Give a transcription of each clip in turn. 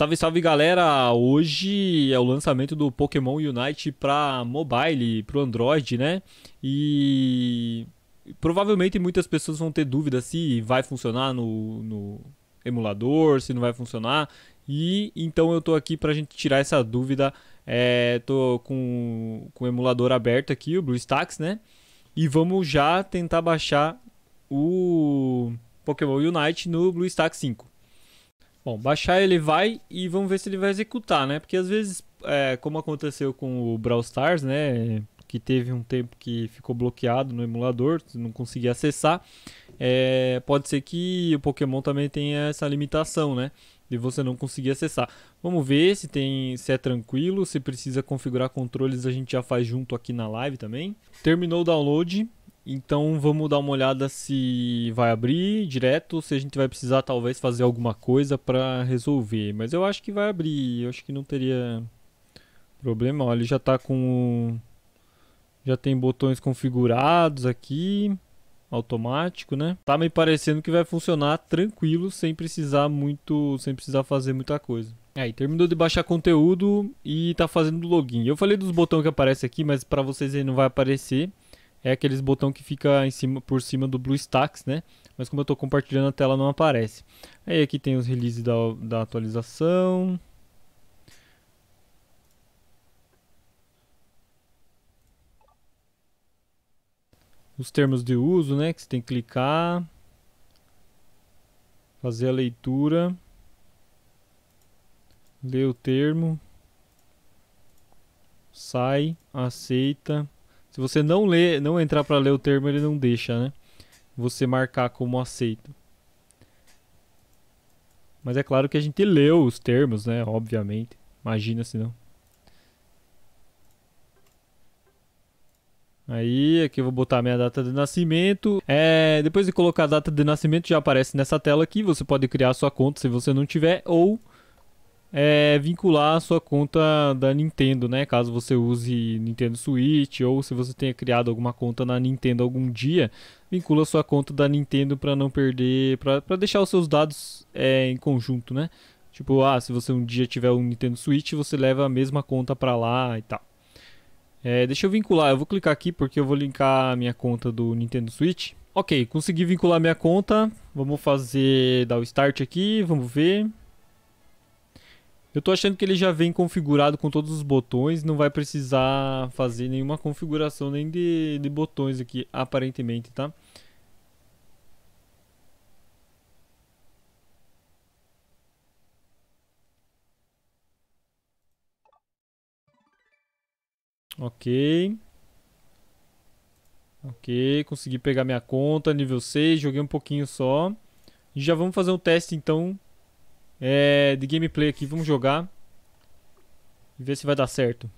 Salve, salve galera! Hoje é o lançamento do Pokémon Unite para mobile, para o Android, né? E provavelmente muitas pessoas vão ter dúvidas se vai funcionar no, no emulador, se não vai funcionar. E então eu tô aqui para a gente tirar essa dúvida. É, tô com, com o emulador aberto aqui, o BlueStacks, né? E vamos já tentar baixar o Pokémon Unite no BlueStacks 5. Bom, baixar ele vai e vamos ver se ele vai executar, né? Porque às vezes, é, como aconteceu com o Brawl Stars, né? Que teve um tempo que ficou bloqueado no emulador, não conseguia acessar. É, pode ser que o Pokémon também tenha essa limitação, né? De você não conseguir acessar. Vamos ver se tem, se é tranquilo, se precisa configurar controles, a gente já faz junto aqui na live também. Terminou o download, então vamos dar uma olhada se vai abrir direto, se a gente vai precisar talvez fazer alguma coisa para resolver. Mas eu acho que vai abrir, eu acho que não teria problema. Olha, ele já está com já tem botões configurados aqui, automático, né? Tá me parecendo que vai funcionar tranquilo, sem precisar muito, sem precisar fazer muita coisa. Aí, terminou de baixar conteúdo e tá fazendo login. Eu falei dos botões que aparece aqui, mas para vocês aí não vai aparecer é aqueles botão que fica em cima, por cima do BlueStacks, né? Mas como eu estou compartilhando a tela não aparece. Aí aqui tem os releases da, da atualização. Os termos de uso, né? Que você tem que clicar. Fazer a leitura. Ler o termo. Sai, aceita. Se você não ler, não entrar para ler o termo, ele não deixa, né? Você marcar como aceito. Mas é claro que a gente leu os termos, né? Obviamente. Imagina se não. Aí, aqui eu vou botar minha data de nascimento. É, depois de colocar a data de nascimento, já aparece nessa tela aqui. Você pode criar sua conta se você não tiver, ou é, vincular a sua conta da Nintendo, né? Caso você use Nintendo Switch ou se você tenha criado alguma conta na Nintendo algum dia, vincula a sua conta da Nintendo para não perder, para deixar os seus dados é, em conjunto, né? Tipo, ah, se você um dia tiver um Nintendo Switch, você leva a mesma conta para lá e tal. É, deixa eu vincular, eu vou clicar aqui porque eu vou linkar a minha conta do Nintendo Switch. Ok, consegui vincular minha conta. Vamos fazer, dar o start aqui, vamos ver. Eu tô achando que ele já vem configurado com todos os botões, não vai precisar fazer nenhuma configuração nem de, de botões aqui, aparentemente, tá? Ok. Ok, consegui pegar minha conta, nível 6, joguei um pouquinho só. E já vamos fazer um teste então é, de gameplay aqui. Vamos jogar. E ver se vai dar certo.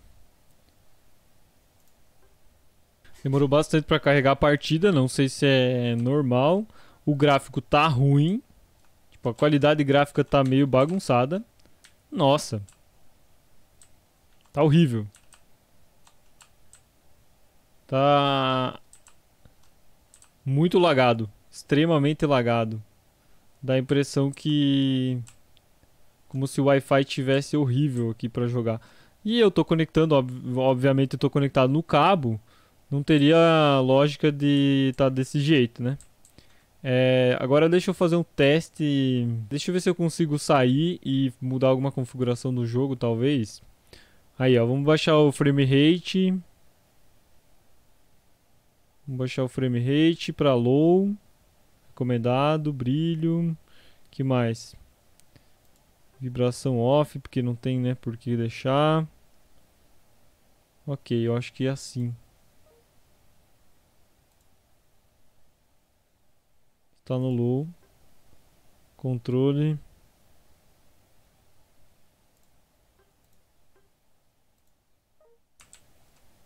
Demorou bastante para carregar a partida, não sei se é normal. O gráfico tá ruim. Tipo, a qualidade gráfica tá meio bagunçada. Nossa. Tá horrível. Tá muito lagado, extremamente lagado. Dá a impressão que como se o Wi-Fi tivesse horrível aqui para jogar. E eu tô conectando, ob obviamente estou tô conectado no cabo, não teria lógica de estar tá desse jeito, né? É, agora deixa eu fazer um teste, deixa eu ver se eu consigo sair e mudar alguma configuração do jogo, talvez. Aí, ó, vamos baixar o frame rate. Vamos baixar o frame rate para low, recomendado, brilho, que mais? Vibração off, porque não tem, né, por que deixar. Ok, eu acho que é assim. Está no low. Controle.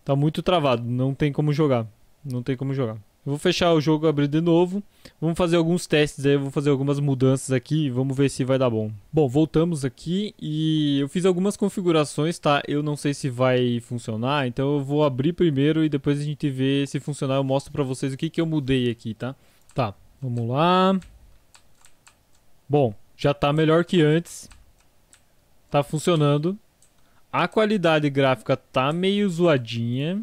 Tá muito travado, não tem como jogar. Não tem como jogar. Vou fechar o jogo, abrir de novo. Vamos fazer alguns testes aí, vou fazer algumas mudanças aqui e vamos ver se vai dar bom. Bom, voltamos aqui e eu fiz algumas configurações, tá? Eu não sei se vai funcionar, então eu vou abrir primeiro e depois a gente vê se funcionar. Eu mostro pra vocês o que, que eu mudei aqui, tá? Tá, vamos lá. Bom, já tá melhor que antes. Tá funcionando. A qualidade gráfica tá meio zoadinha.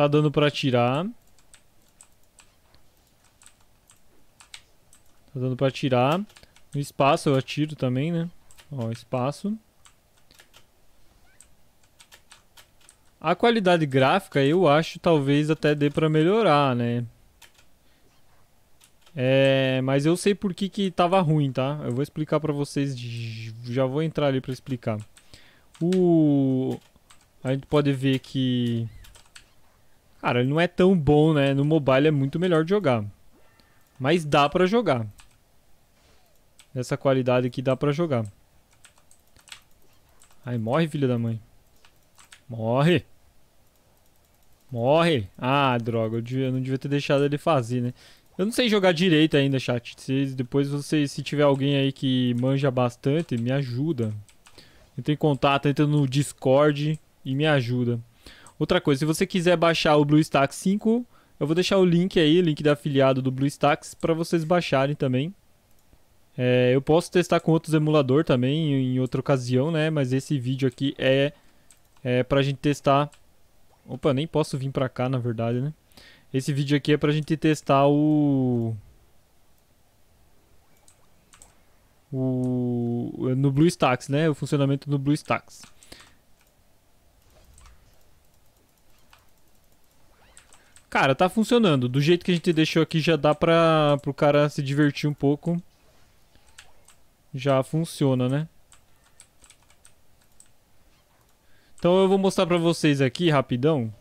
Tá dando pra tirar. Tá dando pra tirar. No espaço eu atiro também, né? Ó, espaço. A qualidade gráfica eu acho talvez até dê pra melhorar, né? É, mas eu sei por que que tava ruim, tá? Eu vou explicar pra vocês, já vou entrar ali pra explicar. O... A gente pode ver que Cara, ele não é tão bom, né? No mobile é muito melhor de jogar. Mas dá pra jogar. Nessa qualidade aqui dá pra jogar. Ai, morre, filha da mãe. Morre. Morre. Ah, droga. Eu, devia, eu não devia ter deixado ele fazer, né? Eu não sei jogar direito ainda, chat. Se, depois você, se tiver alguém aí que manja bastante, me ajuda. Entra em contato, entra no Discord e me ajuda. Outra coisa, se você quiser baixar o BlueStacks 5, eu vou deixar o link aí, link da afiliado do BlueStacks, para vocês baixarem também. É, eu posso testar com outros emulador também em outra ocasião, né? Mas esse vídeo aqui é, é pra gente testar... Opa, nem posso vir pra cá, na verdade, né? Esse vídeo aqui é pra gente testar o... O... No BlueStacks, né? O funcionamento do BlueStacks. Cara, tá funcionando. Do jeito que a gente deixou aqui, já dá pra, pro cara se divertir um pouco. Já funciona, né? Então eu vou mostrar pra vocês aqui, rapidão,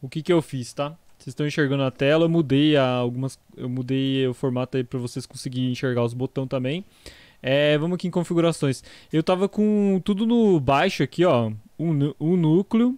o que que eu fiz, tá? Vocês estão enxergando a tela, eu mudei algumas, eu mudei o formato aí pra vocês conseguirem enxergar os botões também. É, vamos aqui em configurações. Eu tava com tudo no baixo aqui, ó. Um, um núcleo.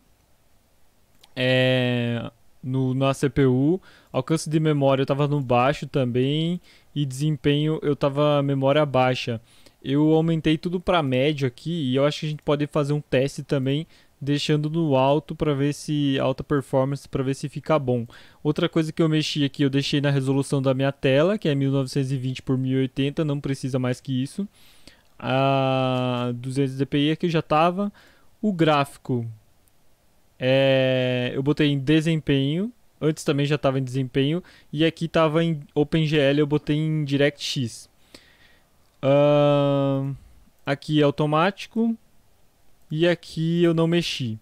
É, no, na CPU, alcance de memória eu estava no baixo também e desempenho eu estava memória baixa. Eu aumentei tudo para médio aqui e eu acho que a gente pode fazer um teste também deixando no alto para ver se alta performance para ver se fica bom. Outra coisa que eu mexi aqui, eu deixei na resolução da minha tela, que é 1920 por 1080, não precisa mais que isso. A 200 dpi é que já estava. O gráfico é, eu botei em desempenho. Antes também já estava em desempenho. E aqui estava em OpenGL, eu botei em DirectX. Uh, aqui é automático. E aqui eu não mexi.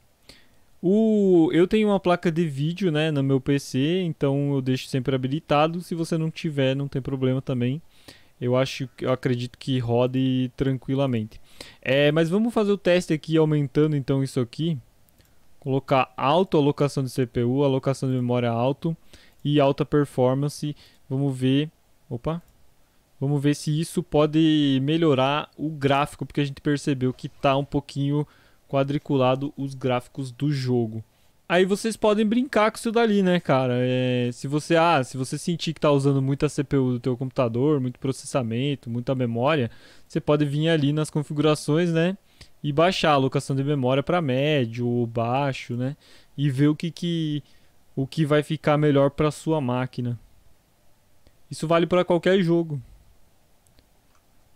O, eu tenho uma placa de vídeo né, no meu PC, então eu deixo sempre habilitado. Se você não tiver, não tem problema também. Eu acho, eu acredito que rode tranquilamente. É, mas vamos fazer o teste aqui aumentando então isso aqui colocar alta alocação de CPU, alocação de memória alto e alta performance. Vamos ver, opa, vamos ver se isso pode melhorar o gráfico, porque a gente percebeu que está um pouquinho quadriculado os gráficos do jogo. Aí vocês podem brincar com isso dali, né, cara? É, se você ah, se você sentir que está usando muita CPU do teu computador, muito processamento, muita memória, você pode vir ali nas configurações, né? e baixar a alocação de memória para médio ou baixo, né? E ver o que, que, o que vai ficar melhor para sua máquina. Isso vale para qualquer jogo.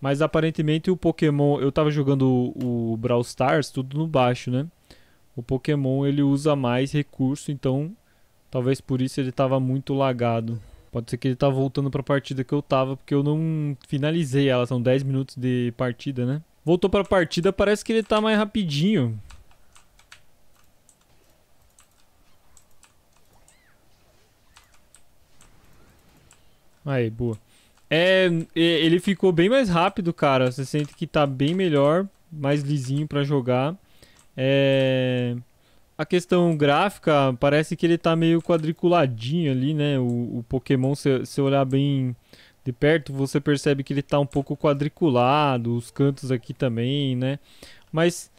Mas aparentemente o Pokémon, eu estava jogando o, o Brawl Stars tudo no baixo, né? O Pokémon ele usa mais recurso, então talvez por isso ele estava muito lagado. Pode ser que ele tá voltando para a partida que eu tava, porque eu não finalizei ela, são 10 minutos de partida, né? Voltou pra partida, parece que ele tá mais rapidinho. Aí, boa. É, ele ficou bem mais rápido, cara. Você sente que tá bem melhor, mais lisinho pra jogar. É... A questão gráfica, parece que ele tá meio quadriculadinho ali, né? O, o Pokémon, se, se olhar bem de perto, você percebe que ele está um pouco quadriculado, os cantos aqui também, né? Mas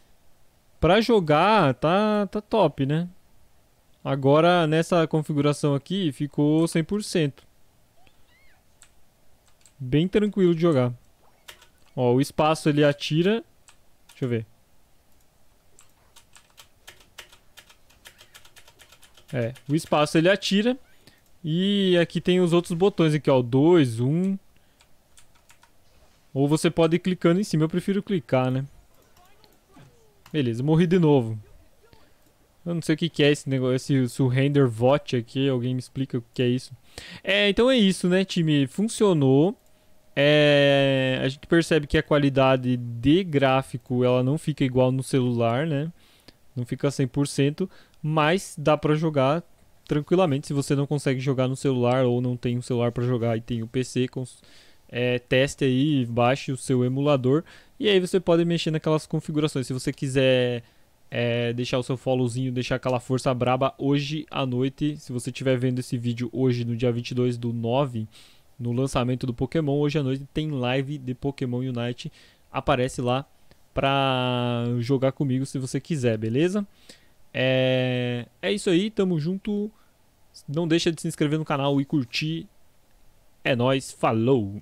para jogar tá, tá top, né? Agora nessa configuração aqui ficou 100%. Bem tranquilo de jogar. Ó, o espaço ele atira. Deixa eu ver. É, o espaço ele atira e aqui tem os outros botões aqui, ó, 2, 1. Um. Ou você pode ir clicando em cima, eu prefiro clicar, né? Beleza, morri de novo. Eu não sei o que, é esse negócio, esse surrender VOT aqui, alguém me explica o que é isso. É, então é isso, né, time? Funcionou. É, a gente percebe que a qualidade de gráfico, ela não fica igual no celular, né? Não fica 100%, mas dá pra jogar tranquilamente, se você não consegue jogar no celular ou não tem um celular para jogar e tem o um PC, é, teste aí, baixe o seu emulador e aí você pode mexer naquelas configurações. Se você quiser é, deixar o seu followzinho, deixar aquela força braba hoje à noite, se você estiver vendo esse vídeo hoje, no dia 22 do 9, no lançamento do Pokémon, hoje à noite tem live de Pokémon Unite, aparece lá pra jogar comigo se você quiser, beleza? É, é isso aí, tamo junto. Não deixa de se inscrever no canal e curtir. É nós, falou!